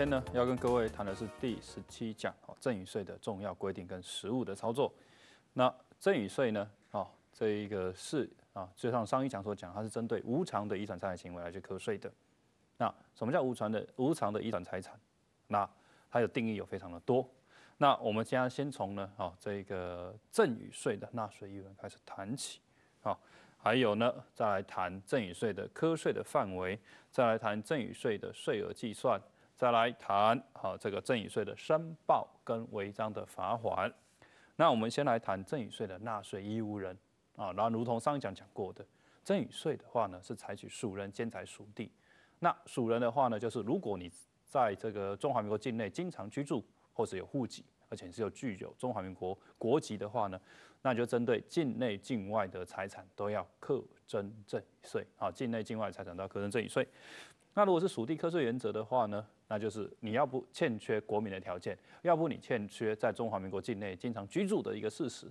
今天呢，要跟各位谈的是第十七讲哦，赠与税的重要规定跟实务的操作。那赠与税呢，啊，这一个是啊，就像商一强所讲，它是针对无偿的遗产财产行为来去课税的。那什么叫无偿的无偿的遗产财产？那它的定义有非常的多。那我们先先从呢，啊，这个赠与税的纳税义务开始谈起，啊，还有呢，再来谈赠与税的科税的范围，再来谈赠与税的税额计算。再来谈好这个赠与税的申报跟违章的罚款。那我们先来谈赠与税的纳税义务人啊。然后如同上一讲讲过的，赠与税的话呢，是采取属人兼财属地。那属人的话呢，就是如果你在这个中华民国境内经常居住，或是有户籍，而且是有具有中华民国国籍的话呢，那就针对境内境外的财产都要课征赠与税啊。境内境外财产都要课征赠与税。那如果是属地课税原则的话呢？那就是你要不欠缺国民的条件，要不你欠缺在中华民国境内经常居住的一个事实，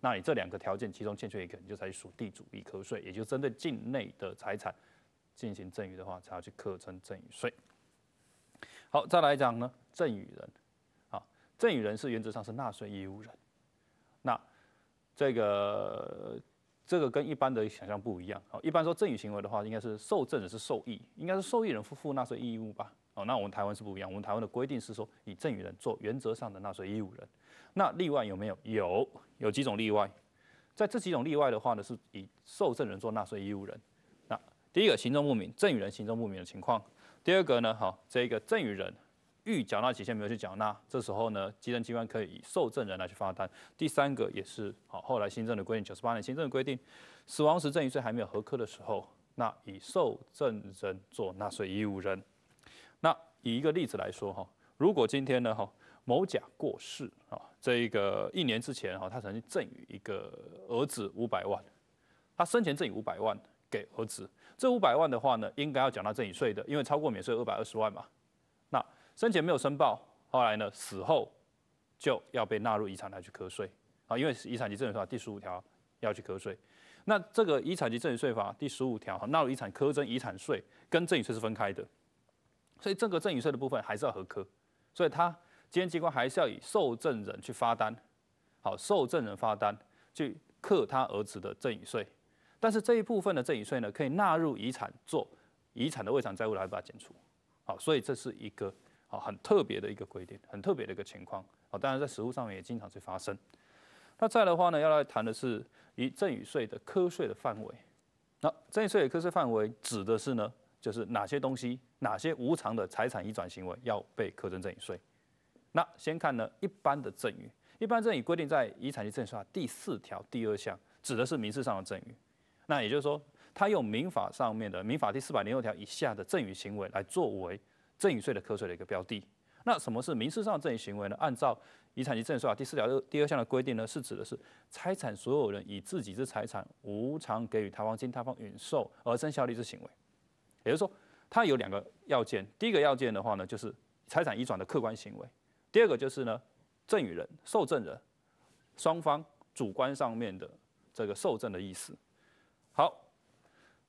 那你这两个条件其中欠缺一个，你就才取属地主义科税，也就针对境内的财产进行赠与的话，才要去课征赠与税。好，再来讲呢，赠与人，啊，赠与人是原则上是纳税义务人。那这个这个跟一般的想象不一样啊，一般说赠与行为的话，应该是受赠人是受益，应该是受益人付付纳税义务吧。那我们台湾是不一样，我们台湾的规定是说，以赠与人做原则上的纳税义务人。那例外有没有？有，有几种例外。在这几种例外的话呢，是以受赠人做纳税义务人。那第一个，行踪不明，赠与人行踪不明的情况；第二个呢，好，这个赠与人预缴纳期限没有去缴纳，这时候呢，基征机关可以以受赠人来去发单。第三个也是，好，后来新政的规定，九十八年新政的规定，死亡时赠与税还没有合科的时候，那以受赠人做纳税义务人。以一个例子来说，哈，如果今天呢，哈，某甲过世，啊，这一个一年之前，哈，他曾经赠与一个儿子五百万，他生前赠与五百万给儿子，这五百万的话呢，应该要缴纳赠与税的，因为超过免税二百二十万嘛，那生前没有申报，后来呢，死后就要被纳入遗产来去课税，啊，因为遗产及赠与税法第十五条要去课税，那这个遗产及赠与税法第十五条哈，纳入遗产科征遗产税，跟赠与税是分开的。所以这个赠与税的部分还是要核科，所以他稽征机关还是要以受赠人去发单，好，受赠人发单去克他儿子的赠与税，但是这一部分的赠与税呢，可以纳入遗产做遗产的未偿债务来把它减除，好，所以这是一个啊很特别的一个规定，很特别的一个情况，啊，当然在实务上面也经常去发生。那再的话呢，要来谈的是以赠与税的科税的范围，那赠与税的科税范围指的是呢？就是哪些东西、哪些无偿的财产移转行为要被课征赠与税？那先看呢一般的赠与，一般赠与规定在《遗产及赠与税法》第四条第二项，指的是民事上的赠与。那也就是说，他用民法上面的民法第四百零六条以下的赠与行为来作为赠与税的课税的一个标的。那什么是民事上的赠与行为呢？按照《遗产及赠与税法》第四条第二项的规定呢，是指的是财产所有人以自己之财产无偿给予他方，经他方允受而生效力之行为。也就是说，它有两个要件。第一个要件的话呢，就是财产移转的客观行为；第二个就是呢，赠与人、受赠人双方主观上面的这个受赠的意思。好，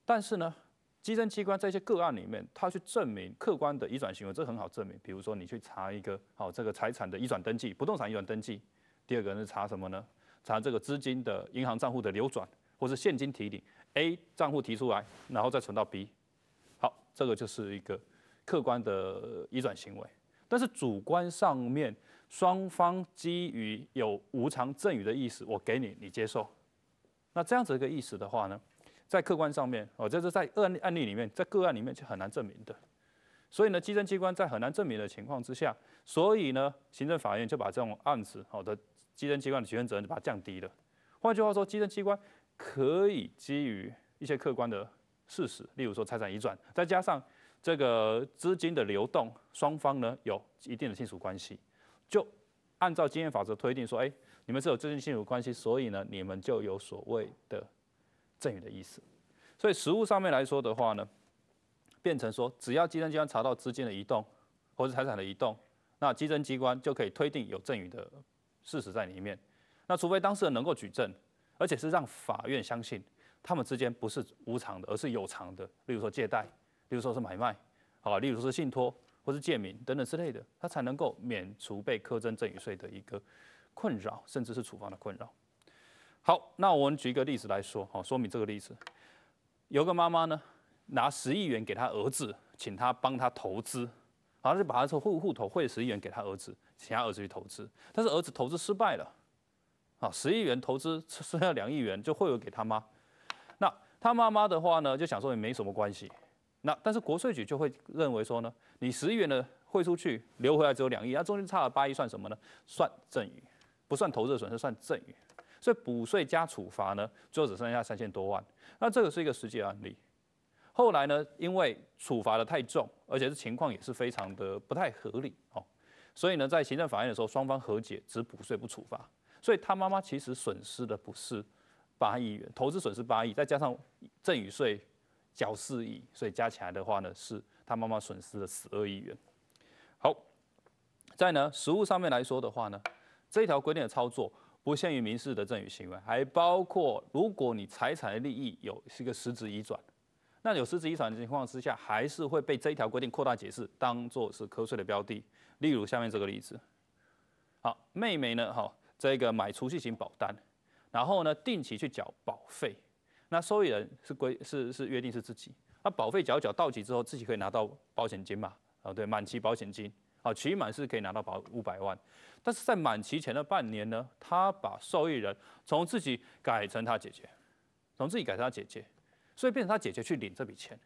但是呢，基征机关在一些个案里面，他去证明客观的移转行为，这很好证明。比如说，你去查一个好这个财产的移转登记，不动产移转登记；第二个是查什么呢？查这个资金的银行账户的流转，或是现金提领，A 账户提出来，然后再存到 B。这个就是一个客观的移转行为，但是主观上面双方基于有无偿赠与的意思，我给你，你接受。那这样子一个意思的话呢，在客观上面，哦，这是在个案案例里面，在个案里面就很难证明的。所以呢，基层机关在很难证明的情况之下，所以呢，行政法院就把这种案子，好的，基层机关的举证责任就把它降低了。换句话说，基层机关可以基于一些客观的。事实，例如说财产移转，再加上这个资金的流动，双方呢有一定的亲属关系，就按照经验法则推定说，哎，你们是有资金亲属关系，所以呢，你们就有所谓的赠与的意思。所以实物上面来说的话呢，变成说，只要基征机关查到资金的移动或者财产的移动，那基征机关就可以推定有赠与的事实在里面。那除非当事人能够举证，而且是让法院相信。他们之间不是无偿的，而是有偿的。例如说借贷，例如说是买卖，啊，例如说是信托或是借名等等之类的，他才能够免除被苛征赠与税的一个困扰，甚至是处罚的困扰。好，那我们举一个例子来说，好，说明这个例子。有个妈妈呢，拿十亿元给她儿子，请他帮他投资，啊，她就把他的户户头汇十亿元给他儿子，请他儿子去投资，但是儿子投资失败了，啊，十亿元投资剩下两亿元就汇回给他妈。他妈妈的话呢，就想说也没什么关系。那但是国税局就会认为说呢，你十亿元的汇出去，留回来只有两亿，那中间差了八亿算什么呢？算赠与，不算投资损失，算赠与。所以补税加处罚呢，最后只剩下三千多万。那这个是一个实际案例。后来呢，因为处罚的太重，而且是情况也是非常的不太合理哦，所以呢，在行政法院的时候，双方和解，只补税不处罚。所以他妈妈其实损失的不是。八亿元投资损失八亿，再加上赠与税缴四亿，所以加起来的话呢，是他妈妈损失了十二亿元。好，在呢实物上面来说的话呢，这条规定的操作不限于民事的赠与行为，还包括如果你财产的利益有是一个实质移转，那有实质移转的情况之下，还是会被这一条规定扩大解释，当做是课税的标的。例如下面这个例子，好，妹妹呢，哈，这个买储蓄型保单。然后呢，定期去缴保费，那受益人是规是是约定是自己，那保费缴缴到期之后，自己可以拿到保险金嘛？啊，对，满期保险金，啊，期满是可以拿到保五百万，但是在满期前的半年呢，他把受益人从自己改成他姐姐，从自己改成他姐姐，所以变成他姐姐去领这笔钱。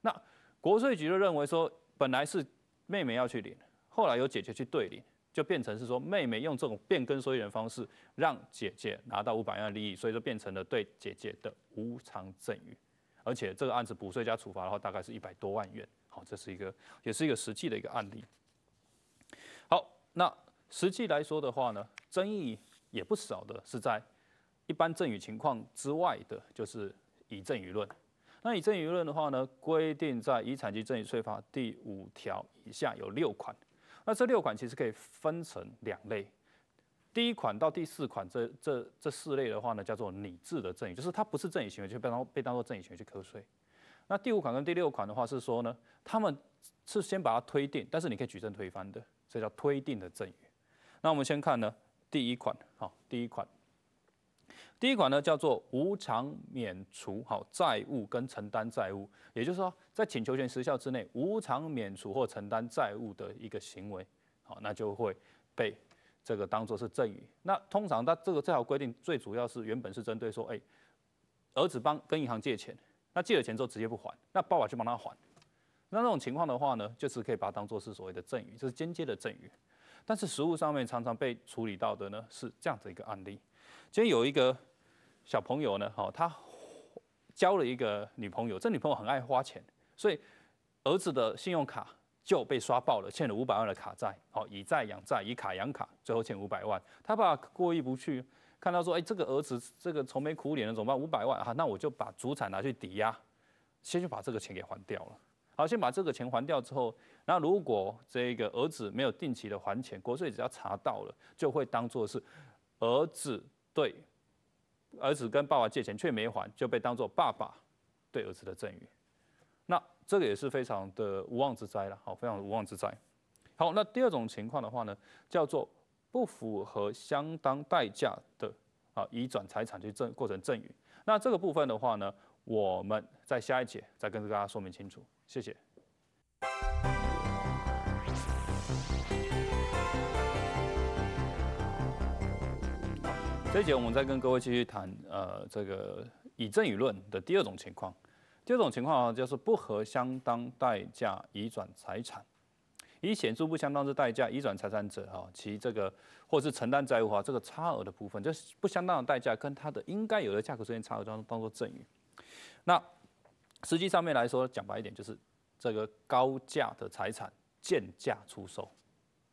那国税局就认为说，本来是妹妹要去领，后来由姐姐去对领。就变成是说，妹妹用这种变更受益人方式，让姐姐拿到五百万的利益，所以就变成了对姐姐的无偿赠与，而且这个案子补税加处罚的话，大概是一百多万元。好，这是一个，也是一个实际的一个案例。好，那实际来说的话呢，争议也不少的，是在一般赠与情况之外的，就是以赠与论。那以赠与论的话呢，规定在《遗产及赠与税法》第五条以下有六款。那这六款其实可以分成两类，第一款到第四款这这这四类的话呢，叫做拟制的赠与，就是它不是赠与行为，就被当被当作赠与行为去扣税。那第五款跟第六款的话是说呢，他们是先把它推定，但是你可以举证推翻的，这叫推定的赠与。那我们先看呢第一款，好，第一款。第一款呢，叫做无偿免除好债务跟承担债务，也就是说，在请求权时效之内无偿免除或承担债务的一个行为，好，那就会被这个当做是赠与。那通常它这个这条规定最主要是原本是针对说，哎，儿子帮跟银行借钱，那借了钱之后直接不还，那爸爸去帮他还，那这种情况的话呢，就是可以把它当做是所谓的赠与，就是间接的赠与。但是实务上面常常被处理到的呢，是这样子一个案例，今天有一个。小朋友呢？哈，他交了一个女朋友，这女朋友很爱花钱，所以儿子的信用卡就被刷爆了，欠了五百万的卡债。好，以债养债，以卡养卡，最后欠五百万。他爸过意不去，看到说：“哎，这个儿子这个愁眉苦脸的，怎么办？五百万啊，那我就把主产拿去抵押，先去把这个钱给还掉了。好，先把这个钱还掉之后，那如果这个儿子没有定期的还钱，国税只要查到了，就会当做是儿子对。”儿子跟爸爸借钱却没还，就被当做爸爸对儿子的赠与。那这个也是非常的无妄之灾了，好，非常无妄之灾。好，那第二种情况的话呢，叫做不符合相当代价的啊，移转财产去赠，过程赠与。那这个部分的话呢，我们在下一节再跟大家说明清楚。谢谢。这节我们再跟各位继续谈，呃，这个以赠与论的第二种情况。第二种情况啊，就是不和相当代价移转财产，以显著不相当之代价移转财产者哈，其这个或是承担债务哈，这个差额的部分，就是不相当的代价跟它的应该有的价格之间差额，当当做赠与。那实际上面来说，讲白一点，就是这个高价的财产贱价出售，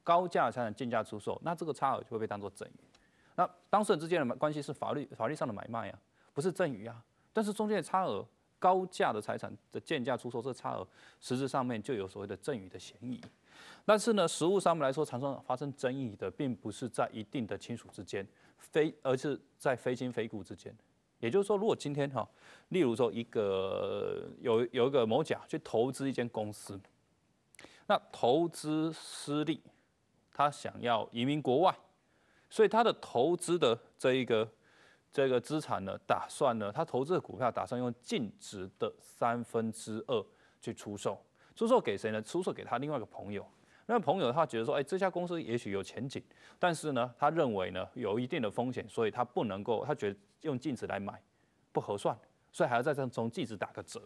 高价的财产贱价出售，那这个差额就会被当做赠与。那当事人之间的关系是法律法律上的买卖啊，不是赠与啊。但是中间的差额，高价的财产的贱价出售这差额，实质上面就有所谓的赠与的嫌疑。但是呢，实物上面来说，常常发生争议的，并不是在一定的亲属之间，非，而是在非亲非故之间。也就是说，如果今天哈，例如说一个有有一个某甲去投资一间公司，那投资失利，他想要移民国外。所以他的投资的这一个这个资产呢，打算呢，他投资的股票打算用净值的三分之二去出售，出售给谁呢？出售给他另外一个朋友。那个朋友他觉得说，哎，这家公司也许有前景，但是呢，他认为呢有一定的风险，所以他不能够，他觉得用净值来买不合算，所以还要再从从净值打个折，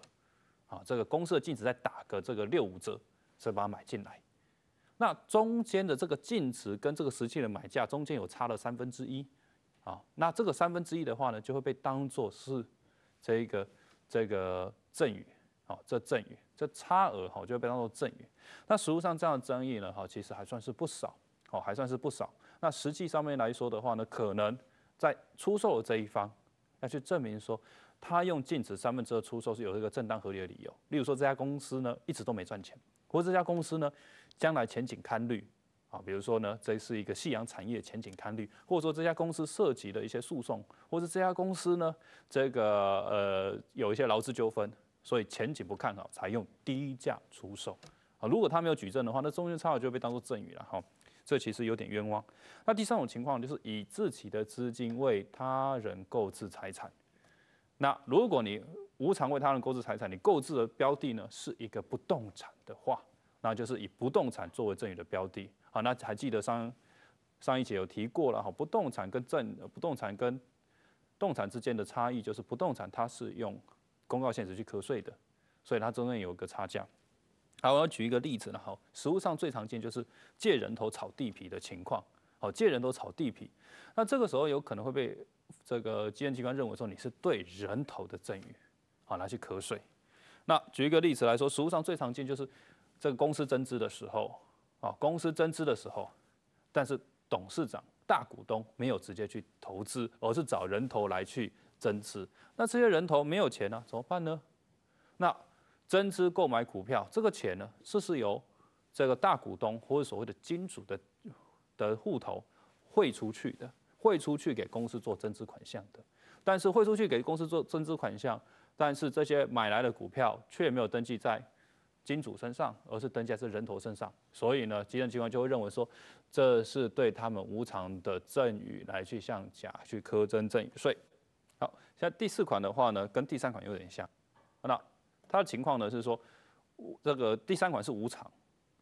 啊，这个公司的净值再打个这个六五折，再把它买进来。那中间的这个净值跟这个实际的买价中间有差了三分之一，啊，那这个三分之一的话呢，就会被当做是这一个这个赠与，好，这赠与这差额哈，就会被当做赠与。那实物上这样的争议呢，哈，其实还算是不少，好，还算是不少。那实际上面来说的话呢，可能在出售的这一方要去证明说，他用净值三分之二出售是有一个正当合理的理由，例如说这家公司呢一直都没赚钱，或者这家公司呢。将来前景堪虑，啊，比如说呢，这是一个夕阳产业前景堪虑，或者说这家公司涉及的一些诉讼，或者这家公司呢，这个呃有一些劳资纠纷，所以前景不看好，采用低价出售，啊，如果他没有举证的话，那中间差额就被当作赠与了哈，这其实有点冤枉。那第三种情况就是以自己的资金为他人购置财产，那如果你无偿为他人购置财产，你购置的标的呢是一个不动产的话。那就是以不动产作为赠与的标的，好，那还记得上上一节有提过了，好，不动产跟赠不动产跟动产之间的差异，就是不动产它是用公告现制去课税的，所以它中间有个差价。好，我要举一个例子，然后实物上最常见就是借人头炒地皮的情况，好，借人头炒地皮，那这个时候有可能会被这个基征机关认为说你是对人头的赠与，好，拿去课税。那举一个例子来说，实物上最常见就是。这个公司增资的时候，啊，公司增资的时候，但是董事长大股东没有直接去投资，而是找人头来去增资。那这些人头没有钱呢，怎么办呢？那增资购买股票，这个钱呢，是是由这个大股东或者所谓的金主的的户头汇出去的，汇出去给公司做增资款项的。但是汇出去给公司做增资款项，但是这些买来的股票却没有登记在。金主身上，而是等价是人头身上，所以呢，基层机关就会认为说，这是对他们无偿的赠与来去向甲去苛征赠与税。好，现在第四款的话呢，跟第三款有点像。那它的情况呢是说，这个第三款是无偿，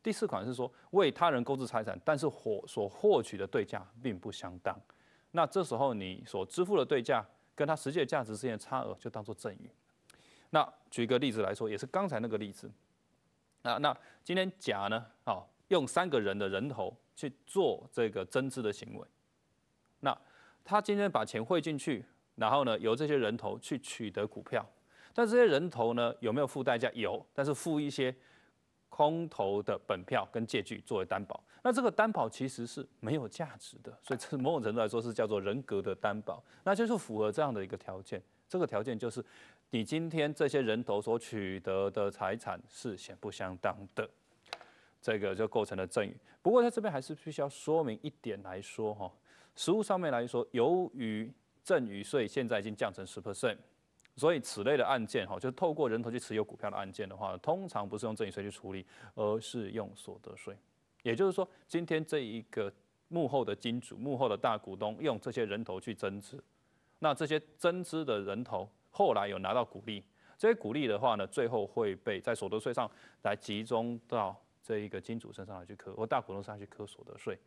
第四款是说为他人购置财产，但是获所获取的对价并不相当。那这时候你所支付的对价跟它实际的价值之间的差额就当做赠与。那举一个例子来说，也是刚才那个例子。那那今天甲呢，好用三个人的人头去做这个增资的行为，那他今天把钱汇进去，然后呢，由这些人头去取得股票，但这些人头呢有没有付代价？有，但是付一些空头的本票跟借据作为担保，那这个担保其实是没有价值的，所以这某种程度来说是叫做人格的担保，那就是符合这样的一个条件。这个条件就是，你今天这些人头所取得的财产是显不相当的，这个就构成了赠与。不过在这边还是必须要说明一点来说哈，实物上面来说，由于赠与税现在已经降成十 percent，所以此类的案件哈，就透过人头去持有股票的案件的话，通常不是用赠与税去处理，而是用所得税。也就是说，今天这一个幕后的金主、幕后的大股东用这些人头去增值。那这些增资的人头，后来有拿到股利，这些股利的话呢，最后会被在所得税上来集中到这一个金主身上来去扣，或大股东上去扣所得税，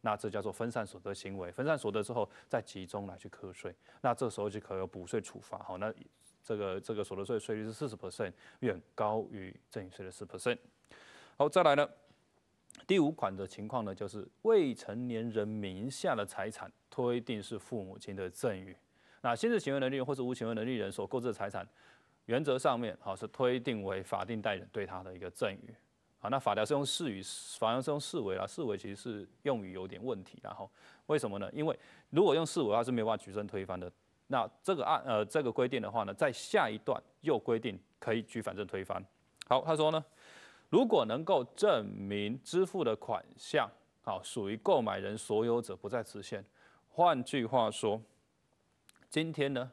那这叫做分散所得行为，分散所得之后再集中来去扣税，那这时候就可有补税处罚。好，那这个这个所得税税率是四十 percent，远高于赠与税的四 percent。好，再来呢，第五款的情况呢，就是未成年人名下的财产，推定是父母亲的赠与。那新制行为能力人或者无行为能力人所购置的财产，原则上面好是推定为法定代理人对他的一个赠与，啊，那法条是用四与，法条是用四为啦，四为其实是用语有点问题然后为什么呢？因为如果用四为的话是没有办法举证推翻的。那这个案呃这个规定的话呢，在下一段又规定可以举反证推翻。好，他说呢，如果能够证明支付的款项啊属于购买人所有者不再此限，换句话说。今天呢，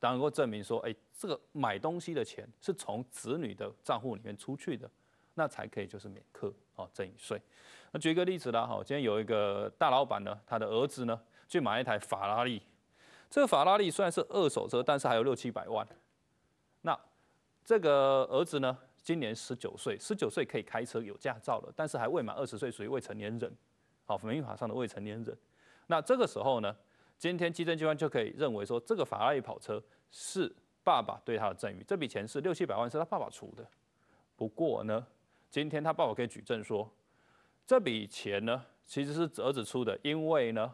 然能够证明说，哎，这个买东西的钱是从子女的账户里面出去的，那才可以就是免课哦，征税。那举个例子啦，哈，今天有一个大老板呢，他的儿子呢去买一台法拉利，这个法拉利虽然是二手车，但是还有六七百万。那这个儿子呢，今年十九岁，十九岁可以开车有驾照了，但是还未满二十岁，属于未成年人，好，民法上的未成年人。那这个时候呢？今天，基征机关就可以认为说，这个法拉利跑车是爸爸对他的赠与，这笔钱是六七百万，是他爸爸出的。不过呢，今天他爸爸可以举证说，这笔钱呢其实是儿子出的，因为呢，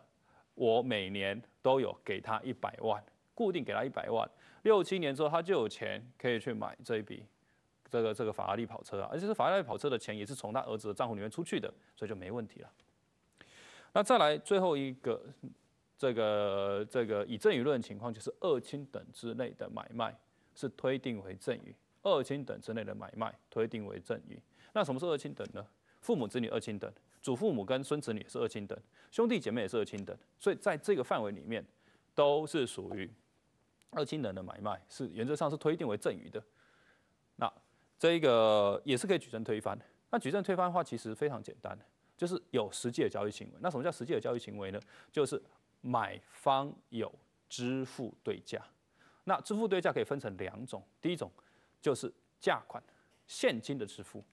我每年都有给他一百万，固定给他一百万，六七年之后他就有钱可以去买这一笔这个这个法拉利跑车啊，而且是法拉利跑车的钱也是从他儿子的账户里面出去的，所以就没问题了。那再来最后一个。这个这个以赠与论情况，就是二亲等之内的买卖是推定为赠与，二亲等之内的买卖推定为赠与。那什么是二亲等呢？父母子女二亲等，祖父母跟孙子女是二亲等，兄弟姐妹也是二亲等。所以在这个范围里面，都是属于二亲等的买卖，是原则上是推定为赠与的。那这个也是可以举证推翻。那举证推翻的话，其实非常简单，就是有实际的交易行为。那什么叫实际的交易行为呢？就是买方有支付对价，那支付对价可以分成两种，第一种就是价款现金的支付，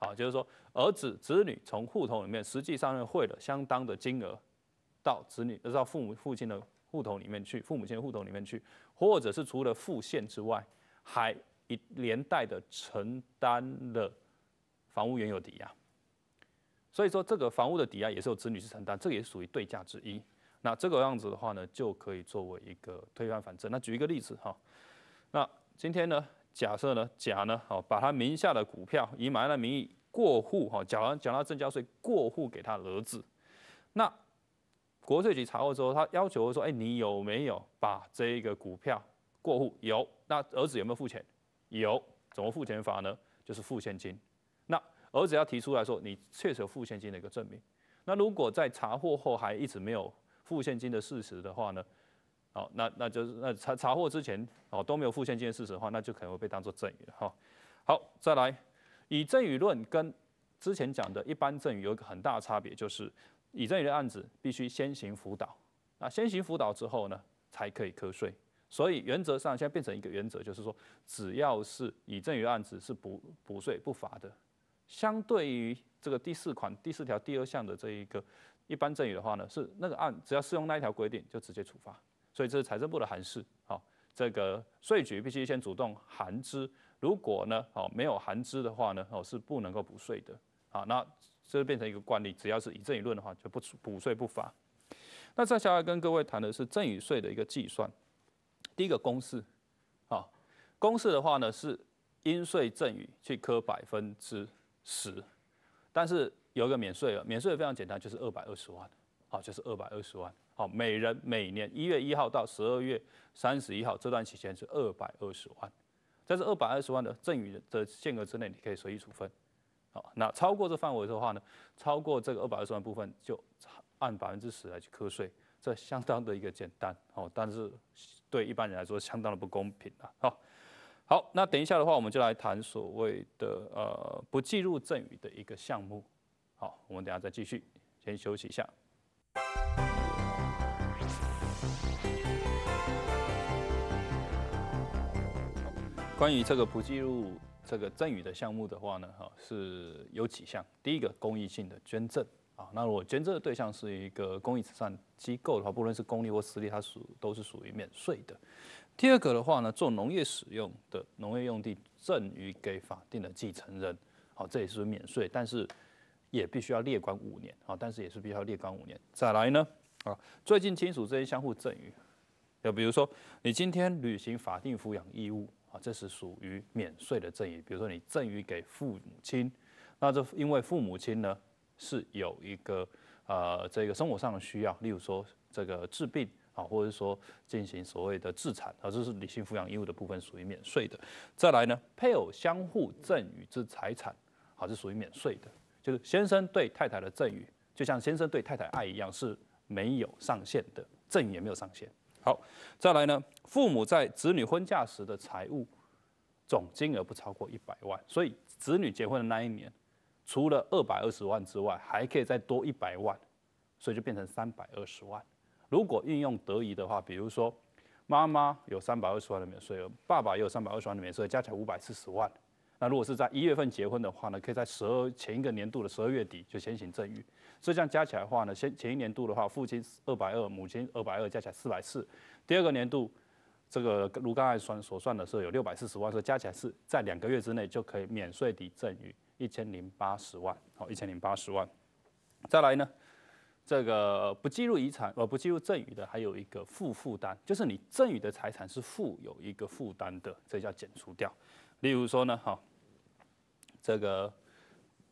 啊，就是说儿子、子女从户头里面实际上面汇了相当的金额到子女，到父母、父亲的户头里面去，父母亲的户头里面去，或者是除了付现之外，还一连带的承担了房屋原有抵押，所以说这个房屋的抵押也是由子女去承担，这也属于对价之一。那这个样子的话呢，就可以作为一个推翻反正。那举一个例子哈，那今天呢，假设呢，甲呢，好把他名下的股票以买卖的名义过户哈，缴完缴纳增交税过户给他儿子。那国税局查获之后，他要求说，哎，你有没有把这个股票过户？有。那儿子有没有付钱？有。怎么付钱法呢？就是付现金。那儿子要提出来说，你确实有付现金的一个证明。那如果在查获后还一直没有。付现金的事实的话呢，好，那那就是那查查获之前哦都没有付现金的事实的话，那就可能会被当作赠与哈。好，再来，以赠与论跟之前讲的一般赠与有一个很大的差别，就是以赠与的案子必须先行辅导，那先行辅导之后呢才可以课税。所以原则上现在变成一个原则，就是说只要是以赠与案子是不补税不罚的，相对于这个第四款第四条第二项的这一个。一般赠与的话呢，是那个案只要适用那一条规定，就直接处罚。所以这是财政部的函示，好，这个税局必须先主动函知，如果呢，好没有函知的话呢，哦是不能够补税的。好，那这变成一个惯例，只要是以赠与论的话，就不补税不罚。那再下来跟各位谈的是赠与税的一个计算，第一个公式，啊，公式的话呢是应税赠与去科百分之十，但是。有一个免税额，免税额非常简单，就是二百二十万，好，就是二百二十万，好，每人每年一月一号到十二月三十一号这段期间是二百二十万，在这二百二十万的赠与的限额之内，你可以随意处分，好，那超过这范围的话呢，超过这个二百二十万部分就按百分之十来去课税，这相当的一个简单，哦，但是对一般人来说相当的不公平啊，好，好，那等一下的话，我们就来谈所谓的呃不计入赠与的一个项目。好，我们等下再继续，先休息一下。关于这个不计入这个赠与的项目的话呢，哈是有几项。第一个，公益性的捐赠啊，那我捐赠的对象是一个公益慈善机构的话，不论是公立或私立，它属都是属于免税的。第二个的话呢，做农业使用的农业用地赠与给法定的继承人，好，这也是免税，但是。也必须要列管五年啊，但是也是必须要列管五年。再来呢啊，最近亲属之间相互赠与，就比如说你今天履行法定抚养义务啊，这是属于免税的赠与。比如说你赠与给父母亲，那这因为父母亲呢是有一个呃这个生活上的需要，例如说这个治病啊，或者是说进行所谓的自产啊，这是理性抚养义务的部分属于免税的。再来呢，配偶相互赠与之财产啊，是属于免税的。就是先生对太太的赠与，就像先生对太太爱一样，是没有上限的，赠与也没有上限。好，再来呢，父母在子女婚嫁时的财务总金额不超过一百万，所以子女结婚的那一年，除了二百二十万之外，还可以再多一百万，所以就变成三百二十万。如果运用得宜的话，比如说妈妈有三百二十万的免税额，爸爸也有三百二十万的免税额，加起来五百四十万。那如果是在一月份结婚的话呢，可以在十二前一个年度的十二月底就先行赠与，所以这样加起来的话呢，先前一年度的话，父亲二百二，母亲二百二，加起来四百四。第二个年度，这个如刚才算所算的时候有六百四十万，所以加起来是，在两个月之内就可以免税抵赠与一千零八十万，好一千零八十万。再来呢，这个不计入遗产而不计入赠与的，还有一个负负担，就是你赠与的财产是负有一个负担的，这叫减除掉。例如说呢，哈，这个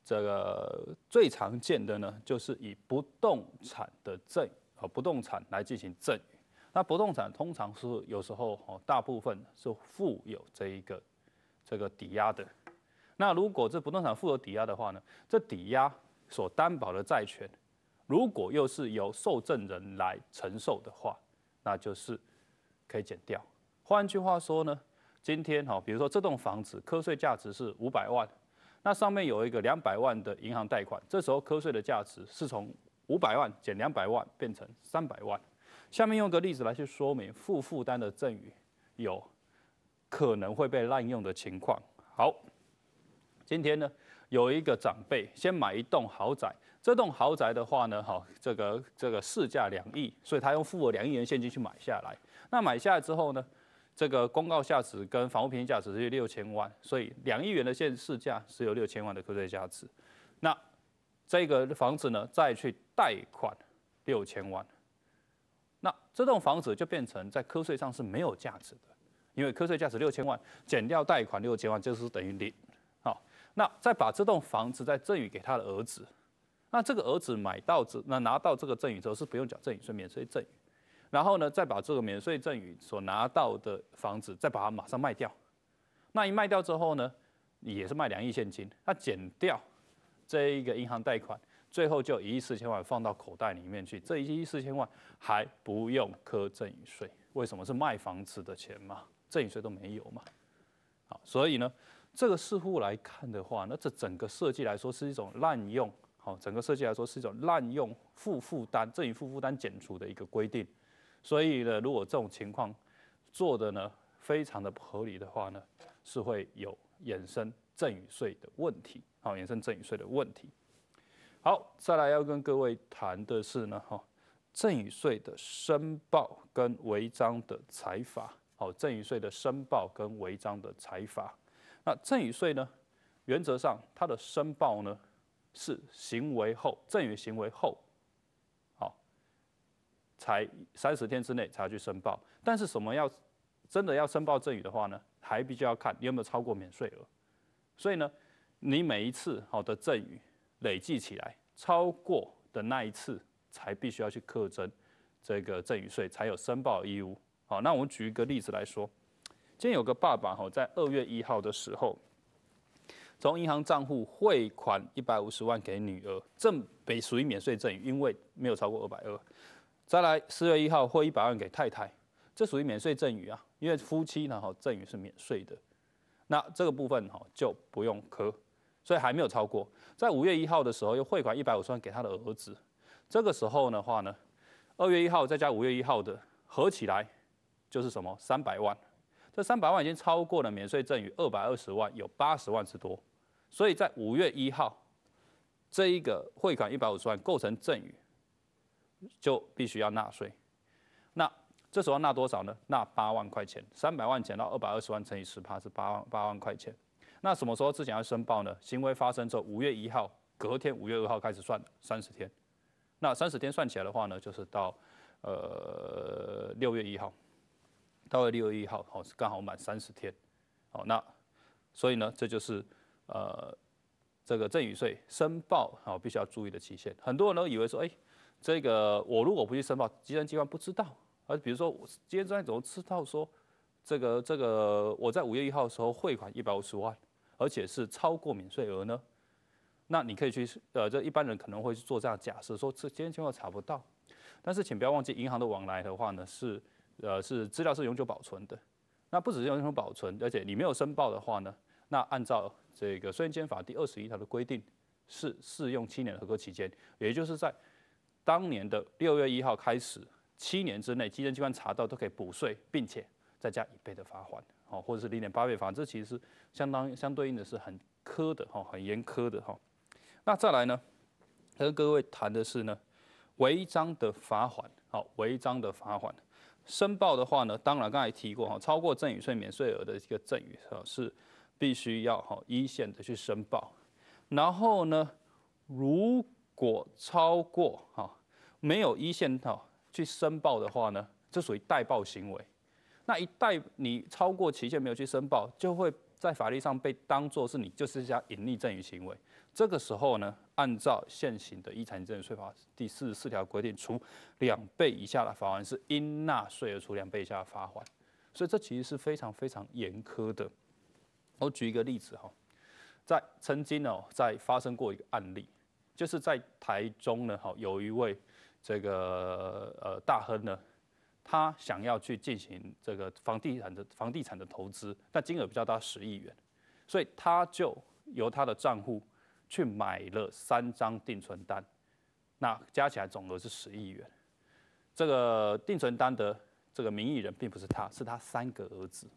这个最常见的呢，就是以不动产的赠啊不动产来进行赠与。那不动产通常是有时候哦，大部分是负有这一个这个抵押的。那如果这不动产负有抵押的话呢，这抵押所担保的债权，如果又是由受赠人来承受的话，那就是可以减掉。换句话说呢？今天哈，比如说这栋房子，课税价值是五百万，那上面有一个两百万的银行贷款，这时候课税的价值是从五百万减两百万变成三百万。下面用个例子来去说明负负担的赠与有可能会被滥用的情况。好，今天呢有一个长辈先买一栋豪宅，这栋豪宅的话呢，哈，这个这个市价两亿，所以他用负了两亿元现金去买下来。那买下来之后呢？这个公告价值跟房屋评均价值是六千万，所以两亿元的现市价是有六千万的课税价值。那这个房子呢，再去贷款六千万，那这栋房子就变成在课税上是没有价值的，因为课税价值六千万减掉贷款六千万就是等于零。好，那再把这栋房子再赠与给他的儿子，那这个儿子买到子，那拿到这个赠与之后是不用缴赠与税，免税赠与。然后呢，再把这个免税赠与所拿到的房子，再把它马上卖掉，那一卖掉之后呢，也是卖两亿现金，那减掉这一个银行贷款，最后就一亿四千万放到口袋里面去，这一亿四千万还不用科赠与税，为什么是卖房子的钱嘛，赠与税都没有嘛，好，所以呢，这个似乎来看的话，那这整个设计来说是一种滥用，好，整个设计来说是一种滥用负负担赠与负负担减除的一个规定。所以呢，如果这种情况做的呢非常的不合理的话呢，是会有衍生赠与税的问题，好，衍生赠与税的问题。好，再来要跟各位谈的是呢，哈，赠与税的申报跟违章的财罚，好，赠与税的申报跟违章的财罚。那赠与税呢，原则上它的申报呢是行为后，赠与行为后。才三十天之内才去申报，但是什么要真的要申报赠与的话呢？还必须要看你有没有超过免税额。所以呢，你每一次好的赠与累计起来超过的那一次，才必须要去课征这个赠与税，才有申报义务。好，那我们举一个例子来说，今天有个爸爸哈，在二月一号的时候，从银行账户汇款一百五十万给女儿，赠被属于免税赠与，因为没有超过二百二。再来，四月一号汇一百万给太太，这属于免税赠与啊，因为夫妻呢，哈，赠与是免税的，那这个部分哈就不用磕，所以还没有超过。在五月一号的时候，又汇款一百五十万给他的儿子，这个时候的话呢，二月一号再加五月一号的，合起来就是什么？三百万，这三百万已经超过了免税赠与二百二十万，有八十万之多，所以在五月一号这一个汇款一百五十万构成赠与。就必须要纳税，那这时候纳多少呢？纳八万块钱，三百万减到二百二十万乘以十八是八万八万块钱。那什么时候之前要申报呢？行为发生之后，五月一号隔天五月二号开始算，三十天。那三十天算起来的话呢，就是到呃六月一号，到了六月一号哦，是刚好满三十天哦。那所以呢，这就是呃这个赠与税申报啊，必须要注意的期限。很多人都以为说，哎。这个我如果不去申报，稽征机关不知道。而比如说，稽征机关怎么知道说这个这个我在五月一号的时候汇款一百五十万，而且是超过免税额呢？那你可以去呃，这一般人可能会去做这样假设，说这今天机关查不到。但是请不要忘记，银行的往来的话呢，是呃是资料是永久保存的。那不只是永久保存，而且你没有申报的话呢，那按照这个税捐法第二十一条的规定，是适用七年合格期间，也就是在。当年的六月一号开始，七年之内，基征机关查到都可以补税，并且再加一倍的罚款，哦，或者是零点八倍罚这其实是相当相对应的是很苛的哈，很严苛的哈。那再来呢，跟各位谈的是呢，违章的罚款，好，违章的罚款，申报的话呢，当然刚才提过哈，超过赠与税免税额的一个赠与哈，是必须要哈一线的去申报，然后呢，如果超过哈没有一线哈去申报的话呢，这属于代报行为。那一代你超过期限没有去申报，就会在法律上被当作是你就是一家隐匿赠与行为。这个时候呢，按照现行的遗产赠与税法第四十四条规定，除两倍以下的罚款是应纳税额除两倍以下的罚款。所以这其实是非常非常严苛的。我举一个例子哈，在曾经哦在发生过一个案例。就是在台中呢，哈，有一位这个呃大亨呢，他想要去进行这个房地产的房地产的投资，但金额比较大，十亿元，所以他就由他的账户去买了三张定存单，那加起来总额是十亿元。这个定存单的这个名义人并不是他，是他三个儿子。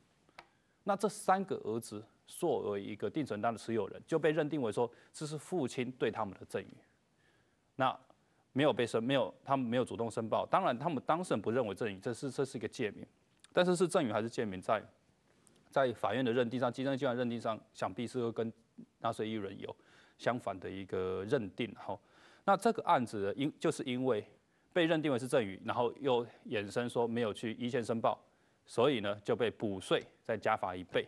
那这三个儿子作为一个定存单的持有人，就被认定为说这是父亲对他们的赠与，那没有被申，没有他们没有主动申报。当然，他们当事人不认为赠与，这是这是一个借名，但是是赠与还是借名，在在法院的认定上、继承机关认定上，想必是跟纳税义务人有相反的一个认定。哈，那这个案子因就是因为被认定为是赠与，然后又衍生说没有去一线申报。所以呢，就被补税再加罚一倍，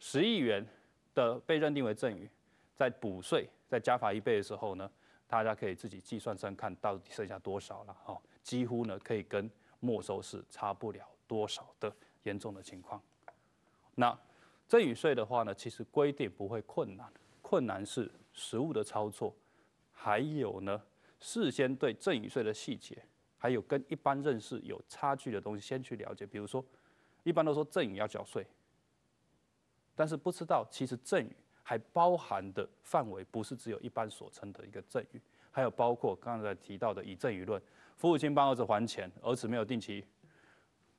十亿元的被认定为赠与，在补税再加罚一倍的时候呢，大家可以自己计算算看到底剩下多少了哈，几乎呢可以跟没收是差不了多少的严重的情况。那赠与税的话呢，其实规定不会困难，困难是实物的操作，还有呢事先对赠与税的细节，还有跟一般认识有差距的东西先去了解，比如说。一般都说赠与要缴税，但是不知道其实赠与还包含的范围不是只有一般所称的一个赠与，还有包括刚才提到的以赠与论，父亲帮儿子还钱，儿子没有定期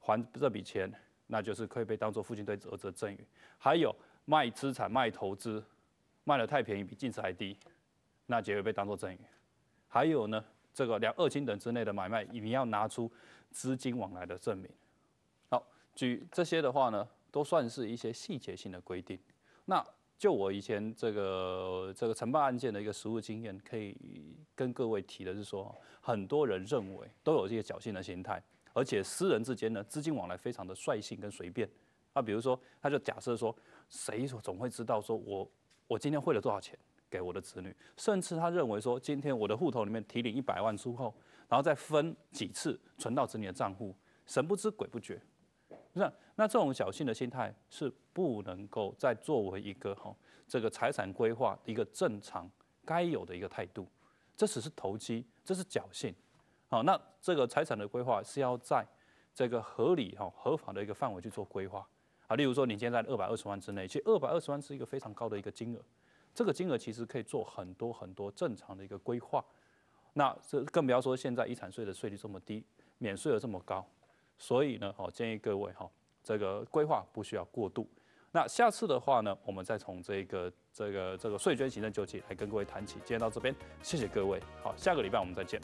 还这笔钱，那就是可以被当做父亲对儿子的赠与；还有卖资产、卖投资，卖的太便宜比净值还低，那就会被当做赠与；还有呢，这个两二金等之内的买卖，你要拿出资金往来的证明。举这些的话呢，都算是一些细节性的规定。那就我以前这个这个承办案件的一个实务经验，可以跟各位提的是说，很多人认为都有这些侥幸的心态，而且私人之间呢，资金往来非常的率性跟随便。啊，比如说他就假设说，谁说总会知道说我我今天汇了多少钱给我的子女，甚至他认为说，今天我的户头里面提领一百万出后，然后再分几次存到子女的账户，神不知鬼不觉。那那这种侥幸的心态是不能够再作为一个哈这个财产规划一个正常该有的一个态度，这只是投机，这是侥幸。好，那这个财产的规划是要在这个合理哈合法的一个范围去做规划啊。例如说，你现在二百二十万之内，其实二百二十万是一个非常高的一个金额，这个金额其实可以做很多很多正常的一个规划。那这更不要说现在遗产税的税率这么低，免税额这么高。所以呢，哦，建议各位哈，这个规划不需要过度。那下次的话呢，我们再从这个这个这个税捐行政救济来跟各位谈起。今天到这边，谢谢各位，好，下个礼拜我们再见。